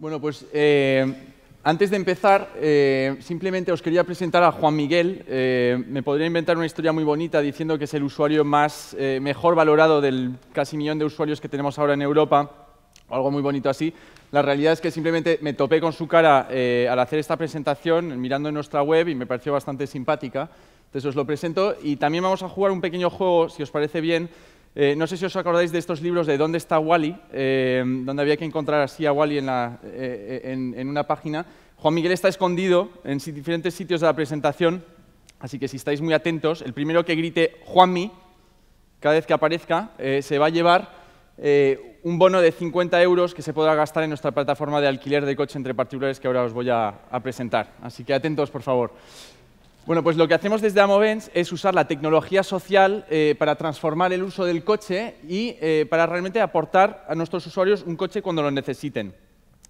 Bueno, pues eh, antes de empezar, eh, simplemente os quería presentar a Juan Miguel. Eh, me podría inventar una historia muy bonita diciendo que es el usuario más, mejor valorado del casi millón de usuarios que tenemos ahora en Europa, o algo muy bonito así. La realidad es que simplemente me topé con su cara al hacer esta presentación, mirando en nuestra web, y me pareció bastante simpática. Entonces os lo presento y también vamos a jugar un pequeño juego, si os parece bien, eh, no sé si os acordáis de estos libros de ¿Dónde está Wally? Eh, donde había que encontrar así a Wally eh, en, una página. Juan Miguel está escondido en diferentes sitios de la presentación, así que si estáis muy atentos, el primero que grite Juanmi, cada vez que aparezca, se va a llevar un bono de 50 euros que se podrá gastar en nuestra plataforma de alquiler de coche entre particulares que ahora os voy a presentar. Así que atentos, por favor. Bueno, pues lo que hacemos desde Amovens es usar la tecnología social eh, para transformar el uso del coche y eh, para realmente aportar a nuestros usuarios un coche cuando lo necesiten.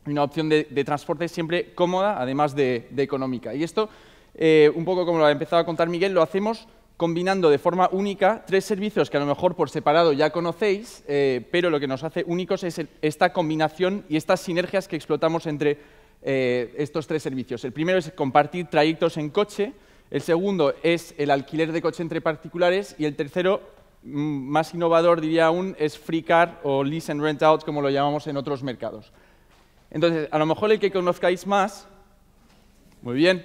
Una opción de, transporte siempre cómoda, además de, económica. Y esto, eh, un poco como lo ha empezado a contar Miguel, lo hacemos combinando de forma única tres servicios que a lo mejor por separado ya conocéis, pero lo que nos hace únicos es esta combinación y estas sinergias que explotamos entre estos tres servicios. El primero es compartir trayectos en coche, el segundo es el alquiler de coche entre particulares y el tercero, mm, más innovador diría aún, es free car o lease and rent out, como lo llamamos en otros mercados. Entonces, a lo mejor el que conozcáis más, muy bien,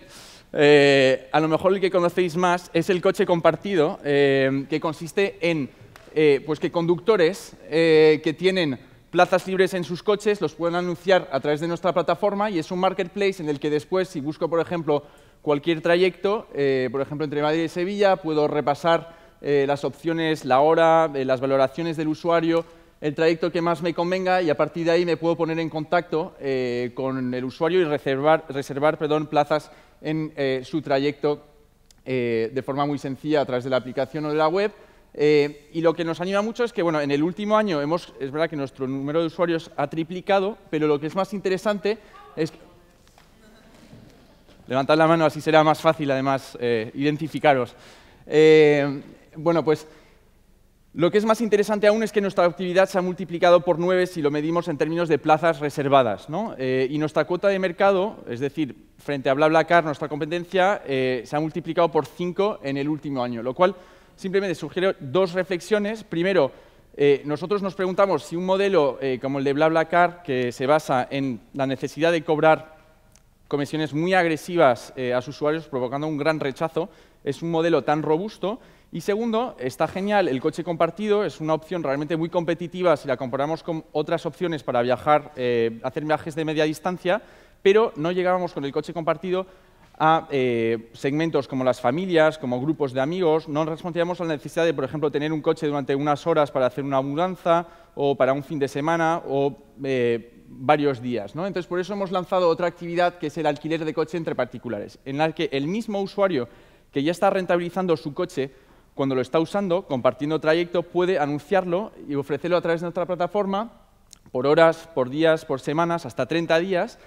eh, a lo mejor el que conocéis más es el coche compartido, eh, que consiste en eh, pues que conductores que tienen plazas libres en sus coches, los pueden anunciar a través de nuestra plataforma y es un marketplace en el que después, si busco, por ejemplo, cualquier trayecto, eh, por ejemplo, entre Madrid y Sevilla, puedo repasar eh, las opciones, la hora, eh, las valoraciones del usuario, el trayecto que más me convenga y a partir de ahí me puedo poner en contacto con el usuario y reservar, reservar perdón, plazas en su trayecto de forma muy sencilla a través de la aplicación o de la web. Eh, y lo que nos anima mucho es que, bueno, en el último año hemos, es verdad que nuestro número de usuarios ha triplicado, pero lo que es más interesante es... Levantad la mano, así será más fácil, además, eh, identificaros. Eh, bueno, pues lo que es más interesante aún es que nuestra actividad se ha multiplicado por nueve si lo medimos en términos de plazas reservadas. ¿no? y nuestra cuota de mercado, es decir, frente a BlaBlaCar, nuestra competencia, se ha multiplicado por cinco en el último año, lo cual simplemente sugiero dos reflexiones. Primero, eh, nosotros nos preguntamos si un modelo eh, como el de BlaBlaCar, que se basa en la necesidad de cobrar comisiones muy agresivas eh, a sus usuarios, provocando un gran rechazo, es un modelo tan robusto. Y segundo, está genial el coche compartido, es una opción realmente muy competitiva si la comparamos con otras opciones para viajar, hacer viajes de media distancia, pero no llegábamos con el coche compartido a eh, segmentos como las familias, como grupos de amigos. No respondíamos a la necesidad de, por ejemplo, tener un coche durante unas horas para hacer una mudanza o para un fin de semana o eh, varios días. ¿no? Entonces, por eso hemos lanzado otra actividad que es el alquiler de coche entre particulares, en la que el mismo usuario que ya está rentabilizando su coche cuando lo está usando, compartiendo trayecto, puede anunciarlo y ofrecerlo a través de nuestra plataforma por horas, por días, por semanas, hasta 30 días,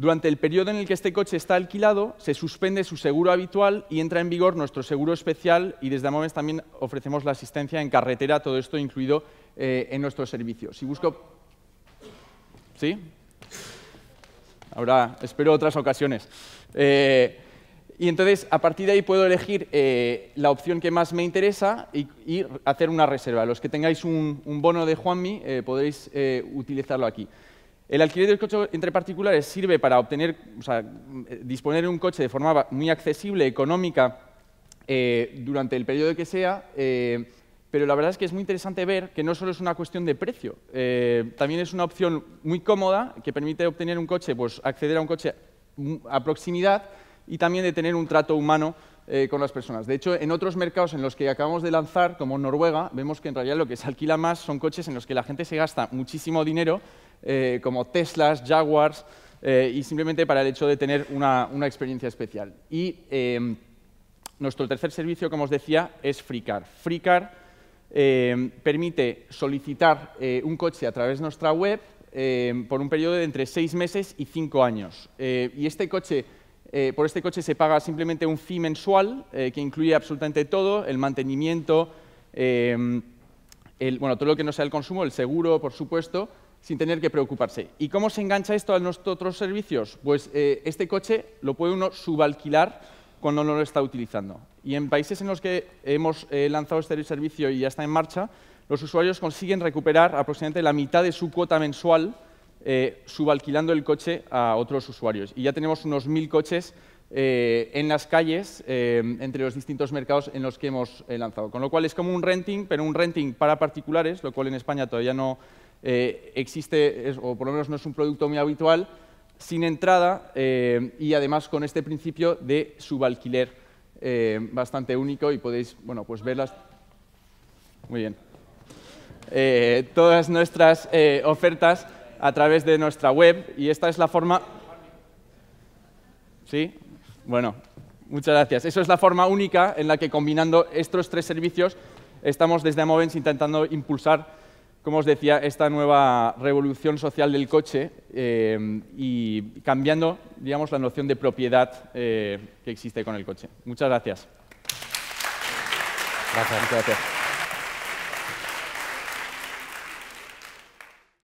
durante el periodo en el que este coche está alquilado, se suspende su seguro habitual y entra en vigor nuestro seguro especial y desde Amoves también ofrecemos la asistencia en carretera, todo esto incluido eh, en nuestro servicio. Si busco... ¿Sí? Ahora espero otras ocasiones. Eh, y entonces, a partir de ahí puedo elegir eh, la opción que más me interesa y, hacer una reserva. Los que tengáis un, un bono de Juanmi podéis utilizarlo aquí. El alquiler del coche entre particulares sirve para obtener, o sea, disponer de un coche de forma muy accesible, económica, eh, durante el periodo que sea, eh, pero la verdad es que es muy interesante ver que no solo es una cuestión de precio, eh, también es una opción muy cómoda que permite obtener un coche, pues acceder a un coche a proximidad y también de tener un trato humano con las personas. De hecho, en otros mercados en los que acabamos de lanzar, como Noruega, vemos que en realidad lo que se alquila más son coches en los que la gente se gasta muchísimo dinero eh, como Teslas, Jaguars, eh, y simplemente para el hecho de tener una, experiencia especial. Y em, nuestro tercer servicio, como os decía, es FreeCar. FreeCar em, permite solicitar eh, un coche a través de nuestra web em, por un periodo de entre seis meses y cinco años. y este coche por este coche se paga simplemente un fee mensual que incluye absolutamente todo, el mantenimiento, bueno, todo lo que no sea el consumo, el seguro, por supuesto, sin tener que preocuparse. ¿Y cómo se engancha esto a nuestros otros servicios? Pues eh, este coche lo puede uno subalquilar cuando no lo está utilizando. Y en países en los que hemos eh, lanzado este servicio y ya está en marcha, los usuarios consiguen recuperar aproximadamente la mitad de su cuota mensual eh, subalquilando el coche a otros usuarios. Y ya tenemos unos mil coches en las calles entre los distintos mercados en los que hemos lanzado. Con lo cual es como un renting, pero un renting para particulares, lo cual en España todavía no eh, existe, o por lo menos no es un producto muy habitual, sin entrada eh, y además con este principio de subalquiler eh, bastante único y podéis bueno, pues verlas. Muy bien. todas nuestras ofertas a través de nuestra web y esta es la forma... ¿Sí? Bueno, muchas gracias. Eso es la forma única en la que combinando estos tres servicios estamos desde Amovens intentando impulsar como os decía, esta nueva revolución social del coche eh, y cambiando, digamos, la noción de propiedad eh, que existe con el coche. Muchas gracias. Muchas gracias.